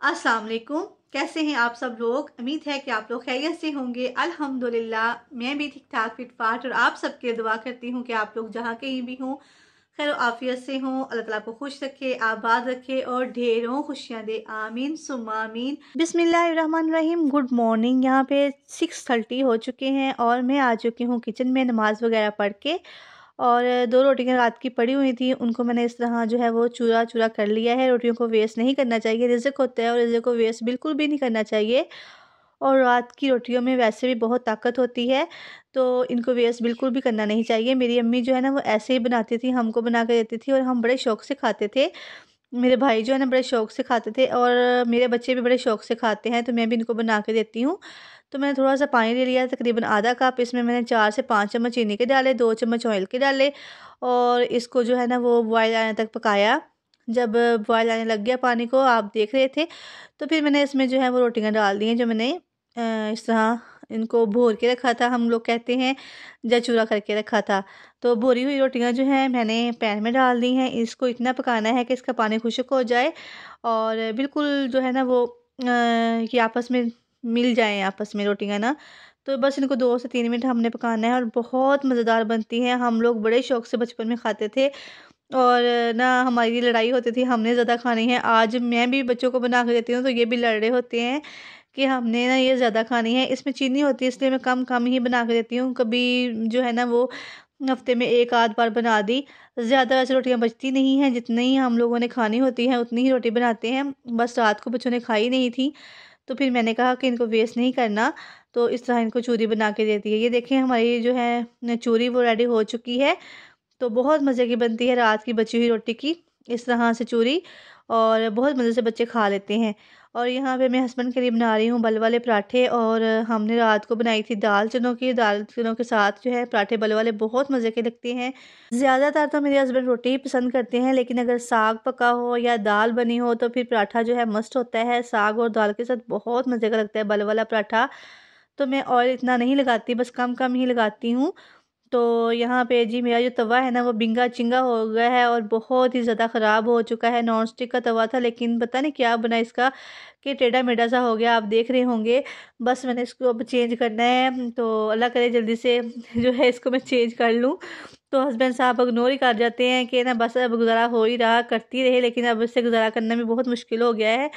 असलकुम कैसे हैं आप सब लोग उम्मीद है कि आप लोग खैरियत से होंगे अल्हम्दुलिल्लाह मैं भी ठीक ठाक फिट फाट और आप सबके दुआ करती हूँ कि आप लोग जहाँ कहीं भी हों खैर आफियत से हूँ अल्लाह तला को खुश रखे आबाद रखे और ढेरों खुशियाँ दे आमीन सुमामीन बिसमीम गुड मॉर्निंग यहाँ पे सिक्स थर्टी हो चुके हैं और मैं आ चुकी हूँ किचन में नमाज़ वगैरह पढ़ के और दो रोटियाँ रात की पड़ी हुई थी उनको मैंने इस तरह जो है वो चूरा चूरा कर लिया है रोटियों को वेस्ट नहीं करना चाहिए रिजक होता है और रिजक को वेस्ट बिल्कुल भी नहीं करना चाहिए और रात की रोटियों में वैसे भी बहुत ताकत होती है तो इनको वेस्ट बिल्कुल भी करना नहीं चाहिए मेरी अम्मी जो है ना वो ऐसे ही बनाती थी हमको बना के देती थी और हम बड़े शौक से खाते थे मेरे भाई जो है ना बड़े शौक से खाते थे और मेरे बच्चे भी बड़े शौक से खाते हैं तो मैं भी इनको बना के देती हूँ तो मैंने थोड़ा सा पानी ले लिया तकरीबन आधा कप इसमें मैंने चार से पाँच चम्मच चीनी के डाले दो चम्मच ऑयल के डाले और इसको जो है ना वो बॉयल आने तक पकाया जब बॉयल आने लग गया पानी को आप देख रहे थे तो फिर मैंने इसमें जो है वो रोटियाँ डाल दी हैं जो मैंने इस तरह इनको भोर के रखा था हम लोग कहते हैं जचूरा करके रखा था तो भोरी हुई रोटियां जो हैं मैंने पैन में डाल दी हैं इसको इतना पकाना है कि इसका पानी खुशक हो जाए और बिल्कुल जो है ना वो ये आपस में मिल जाए आपस में रोटियां ना तो बस इनको दो से तीन मिनट हमने पकाना है और बहुत मज़ेदार बनती हैं हम लोग बड़े शौक से बचपन में खाते थे और ना हमारी लड़ाई होती थी हमने ज़्यादा खानी है आज मैं भी बच्चों को बना के देती हूँ तो ये भी लड़ रहे होते हैं कि हमने ना ये ज़्यादा खानी है इसमें चीनी होती है इसलिए मैं कम कम ही बना के देती हूँ कभी जो है ना वो हफ्ते में एक आध बार बना दी ज़्यादा वैसे रोटियाँ बचती नहीं हैं जितनी ही हम लोगों ने खानी होती है उतनी ही रोटी बनाते हैं बस रात को बच्चों ने खाई नहीं थी तो फिर मैंने कहा कि इनको वेस्ट नहीं करना तो इस तरह इनको चूरी बना के देती है ये देखें हमारी जो है चूरी वो रेडी हो चुकी है तो बहुत मज़े की बनती है रात की बची हुई रोटी की इस तरह से चूरी और बहुत मज़े से बच्चे खा लेते हैं और यहाँ पे मैं हस्बैंड के लिए बना रही हूँ बल वाले पराठे और हमने रात को बनाई थी दाल चनों की दाल चनों के साथ जो है पराठे बल वाले बहुत मज़े के लगते हैं ज़्यादातर तो मेरे हस्बैंड रोटी ही पसंद करते हैं लेकिन अगर साग पका हो या दाल बनी हो तो फिर पराठा जो है मस्त होता है साग और दाल के साथ बहुत मज़े का लगता है बल वाला पराठा तो मैं ऑयल इतना नहीं लगाती बस कम कम ही लगाती हूँ तो यहाँ पे जी मेरा जो तवा है ना वो बिंगा चिंगा हो गया है और बहुत ही ज़्यादा ख़राब हो चुका है नॉन स्टिक का तवा था लेकिन पता नहीं क्या बना इसका कि टेढ़ा मेढ़ा सा हो गया आप देख रहे होंगे बस मैंने इसको अब चेंज करना है तो अल्लाह करे जल्दी से जो है इसको मैं चेंज कर लूँ तो हस्बैंड साहब इग्नोर ही कर जाते हैं कि ना बस अब गुजारा हो ही रहा करती रहे लेकिन अब इससे गुजारा करना भी बहुत मुश्किल हो गया है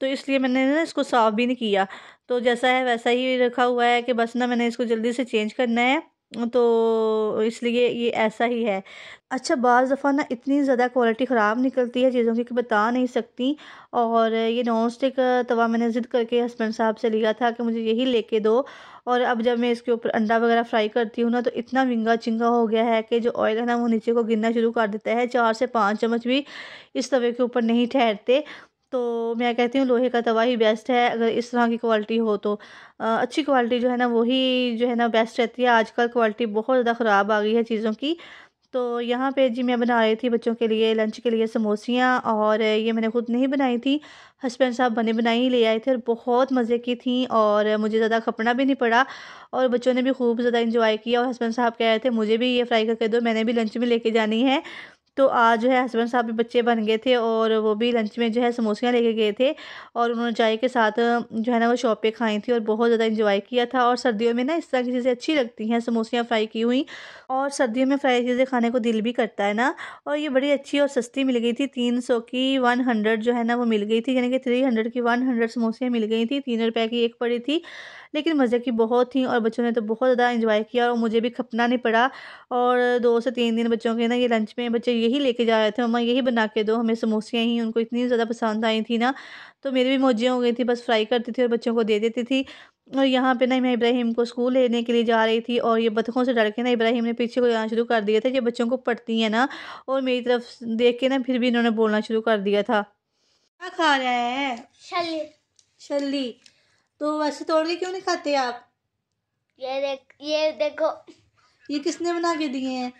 तो इसलिए मैंने ना इसको साफ़ भी नहीं किया तो जैसा है वैसा ही रखा हुआ है कि बस ना मैंने इसको जल्दी से चेंज करना है तो इसलिए ये ऐसा ही है अच्छा बज़ दफ़ा ना इतनी ज़्यादा क्वालिटी ख़राब निकलती है चीज़ों की कि बता नहीं सकती और ये नॉन स्टिक तवा मैंने ज़िद करके हस्बैंड साहब से लिया था कि मुझे यही लेके दो और अब जब मैं इसके ऊपर अंडा वगैरह फ्राई करती हूँ ना तो इतना विंगा चिंगा हो गया है कि जो ऑयल है ना वो नीचे को गिरना शुरू कर देता है चार से पाँच चम्मच भी इस तवे के ऊपर नहीं ठहरते तो मैं कहती हूँ लोहे का तवा ही बेस्ट है अगर इस तरह की क्वालिटी हो तो अच्छी क्वालिटी जो है ना वही जो है ना बेस्ट रहती है आजकल क्वालिटी बहुत ज़्यादा ख़राब आ गई है चीज़ों की तो यहाँ पे जी मैं बना रही थी बच्चों के लिए लंच के लिए समोसियाँ और ये मैंने खुद नहीं बनाई थी हस्बैंड साहब बने बनाई ले आए थे और बहुत मज़े की थी और मुझे ज़्यादा खपना भी नहीं पड़ा और बच्चों ने भी खूब ज़्यादा इंजॉय किया और हस्बैंड साहब कह रहे थे मुझे भी ये फ्राई करके दो मैंने भी लंच में लेके जानी है तो आज जो है हस्बैंड साहब भी बच्चे बन गए थे और वो भी लंच में जो है समोसियाँ लेके गए थे और उन्होंने चाय के साथ जो है ना वो शॉप पे खाई थी और बहुत ज़्यादा इंजॉय किया था और सर्दियों में ना इस तरह की चीज़ें अच्छी लगती हैं समोसियाँ फ्राई की हुई और सर्दियों में फ्राई चीज़ें खाने को दिल भी करता है ना और ये बड़ी अच्छी और सस्ती मिल गई थी तीन सौ की वन हंड्रेड जो है ना वो मिल गई थी यानी कि थ्री हंड्रेड की वन हंड्रेड समोसियाँ मिल गई थी तीन रुपये की एक पड़ी थी लेकिन मज़े की बहुत थी और बच्चों ने तो बहुत ज़्यादा इंजॉय किया और मुझे भी खपना नहीं पड़ा और दो से तीन दिन बच्चों के ना ये लंच में बच्चे यही लेके जा रहे थे मम्मा यही बना के दो हमें समोसियाँ ही उनको इतनी ज़्यादा पसंद आई थी ना तो मेरी भी मौजियाँ हो गई थी बस फ्राई करती थी और बच्चों को दे देती थी और यहाँ पे ना मैं इब्राहिम को स्कूल लेने के लिए जा रही थी और ये बतखों से डर के ना इब्राहिम ने पीछे को जाना शुरू कर दिया था ये बच्चों को पढ़ती हैं ना और मेरी तरफ देख के ना फिर भी इन्होंने बोलना शुरू कर दिया था क्या खा रहा है शल्ली शल्ली तो वैसे तोड़ के क्यों नहीं खाते आप ये देख ये देखो ये किसने बना के दिए हैं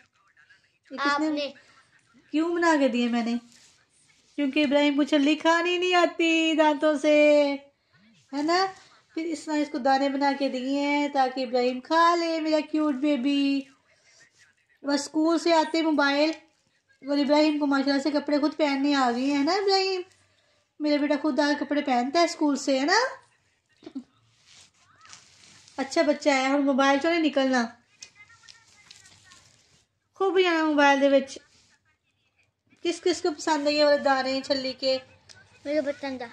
आपने क्यों बना के दिए मैंने क्योंकि इब्राहिम को छल्ली खानी नहीं आती दांतों से है ना फिर इस तरह इसको दाने बना के दिए हैं ताकि इब्राहिम खा ले मेरा क्यूट बेबी बस स्कूल से आते मोबाइल और इब्राहिम को माशाल्लाह से कपड़े खुद पहनने आ गए हैं ना इब्राहिम मेरा बेटा खुद आकर कपड़े पहनता है स्कूल से है ना अच्छा बच्चा है हम मोबाइल चो नहीं निकलना खूब जाना मोबाइल के किस किस को पसंद है ये वाले दाने छली के मुझे पसंद है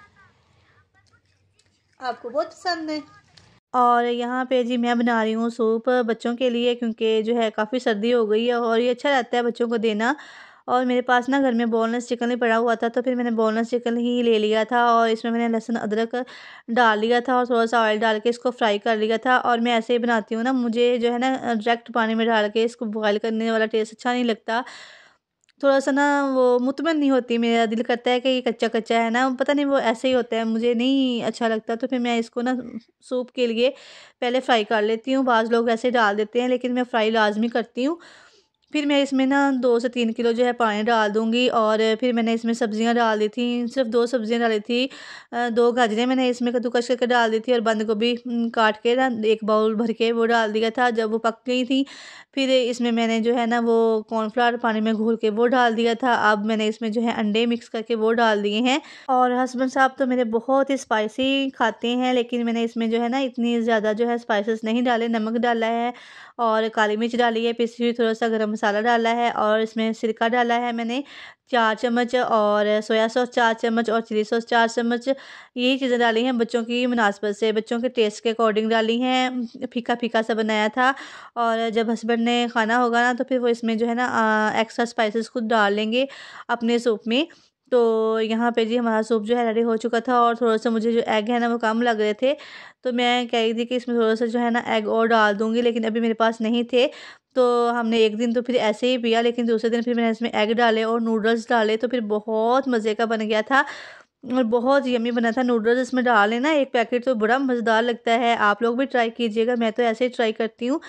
आपको बहुत पसंद है और यहाँ पे जी मैं बना रही हूँ सूप बच्चों के लिए क्योंकि जो है काफ़ी सर्दी हो गई है और ये अच्छा रहता है बच्चों को देना और मेरे पास ना घर में बोनलेस चिकन ही पड़ा हुआ था तो फिर मैंने बोनलेस चिकन ही ले लिया था और इसमें मैंने लहसुन अदरक डाल लिया था और थोड़ा सा ऑयल डाल के इसको फ्राई कर लिया था और मैं ऐसे ही बनाती हूँ ना मुझे जो है ना डायरेक्ट पानी में डाल के इसको बॉयल करने वाला टेस्ट अच्छा नहीं लगता थोड़ा सा ना वो मुतमिन नहीं होती मेरा दिल करता है कि ये कच्चा कच्चा है ना पता नहीं वो ऐसे ही होता है मुझे नहीं अच्छा लगता तो फिर मैं इसको ना सूप के लिए पहले फ्राई कर लेती हूँ बाज़ लोग ऐसे डाल देते हैं लेकिन मैं फ्राई लाजमी करती हूँ फिर मैं इसमें ना दो से तीन किलो जो है पानी डाल दूँगी और फिर मैंने इसमें सब्ज़ियाँ डाल दी थी सिर्फ दो सब्ज़ियाँ डाली थी दो गाजरें मैंने इसमें कद्दूकश करके डाल दी थी और बंद गोभी काट के ना एक बाउल भर के वो डाल दिया था जब वो पक गई थी फिर इसमें मैंने जो है ना वो कॉर्नफ्लावर पानी में घोल के वो डाल दिया था अब मैंने इसमें जो है अंडे मिक्स करके वो डाल दिए हैं और हस्बैंड साहब तो मेरे बहुत ही स्पाइसी खाते हैं लेकिन मैंने इसमें जो है ना इतनी ज़्यादा जो है स्पाइसेस नहीं डाले नमक डाला है और काली मिर्च डाली है पिसी हुई थोड़ा सा गर्म मसाला डाला है और इसमें सिरका डाला है मैंने चार चम्मच और सोया सॉस चार चम्मच और चिली सॉस चार चम्मच यही चीज़ें डाली हैं बच्चों की मुनासबत से बच्चों के टेस्ट के अकॉर्डिंग डाली हैं फीका फीका सा बनाया था और जब हस्बैंड ने खाना होगा ना तो फिर वो इसमें जो है ना एक्स्ट्रा स्पाइसेस खुद डाल लेंगे अपने सूप में तो यहाँ पे जी हमारा सूप जो है रेडी हो चुका था और थोड़ा सा मुझे जो एग है ना वो कम लग रहे थे तो मैं कह रही थी कि इसमें थोड़ा सा जो है ना एग और डाल दूँगी लेकिन अभी मेरे पास नहीं थे तो हमने एक दिन तो फिर ऐसे ही पिया लेकिन दूसरे दिन फिर मैंने इसमें एग डाले और नूडल्स डाले तो फिर बहुत मज़े का बन गया था और बहुत यमी बना था नूडल्स इसमें डाले ना एक पैकेट तो बड़ा मज़ेदार लगता है आप लोग भी ट्राई कीजिएगा मैं तो ऐसे ही ट्राई करती हूँ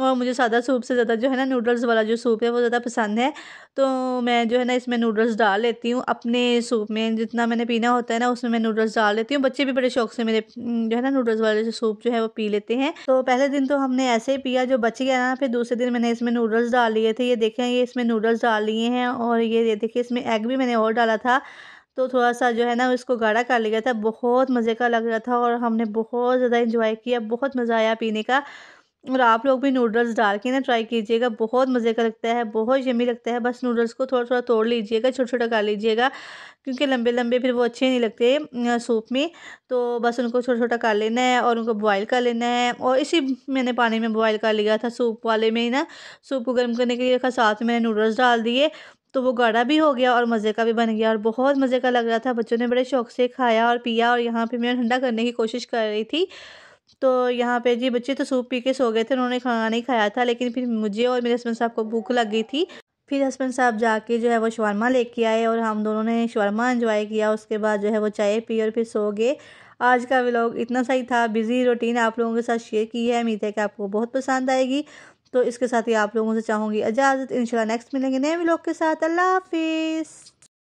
और मुझे सादा सूप से ज़्यादा जो है ना नूडल्स वाला जो सूप है वो ज़्यादा पसंद है तो मैं जो है ना इसमें नूडल्स डाल लेती हूँ अपने सूप में जितना मैंने पीना होता है ना उसमें मैं नूडल्स डाल लेती हूँ बच्चे भी बड़े शौक से मेरे जो है ना नूडल्स वाले जो सूप जो है वो पी लेते हैं तो पहले दिन तो हमने ऐसे ही पिया जो बच गया ना फिर दूसरे दिन मैंने इसमें नूडल्स डाल लिए थे ये देखें ये इसमें नूडल्स डाल लिए हैं और ये देखिए इसमें एग भी मैंने और डाला था तो थोड़ा सा जो है ना इसको गाढ़ा कर लिया था बहुत मज़े का लग रहा था और हमने बहुत ज़्यादा इंजॉय किया बहुत मज़ा आया पीने का और आप लोग भी नूडल्स डाल के ना ट्राई कीजिएगा बहुत मज़े का लगता है बहुत यमी लगता है बस नूडल्स को थोड़ा थोड़ा तोड़ लीजिएगा छोटा छोटा कर लीजिएगा क्योंकि लंबे लंबे फिर वो अच्छे नहीं लगते सूप में तो बस उनको छोटा छोटा कर लेना है और उनको बॉयल कर लेना है और इसी मैंने पानी में बॉयल कर लिया था सूप वाले में ही ना सूप को गर्म करने के लिए रखा साथ में मैंने नूडल्स डाल दिए तो वो गाढ़ा भी हो गया और मज़े का भी बन गया और बहुत मज़े का लग रहा था बच्चों ने बड़े शौक से खाया और पिया और यहाँ पर मैं ठंडा करने की कोशिश कर रही थी तो यहाँ पे जी बच्चे तो सूप पी के सो गए थे उन्होंने खाना नहीं खाया था लेकिन फिर मुझे और मेरे हस्बैंड साहब को भूख लग गई थी फिर हस्बैंड साहब जाके जो है वो शवरमा लेके आए और हम दोनों ने शवरमा इंजॉय किया उसके बाद जो है वो चाय पी और फिर सो गए आज का व्लॉग इतना सही था बिजी रूटीन आप लोगों के साथ शेयर की है उम्मीद है कि आपको बहुत पसंद आएगी तो इसके साथ ही आप लोगों से चाहूँगी इजाज़त इंशाल्लाह नेक्स्ट मिलेंगे नए व्लॉग के साथ अल्लाह हाफिज़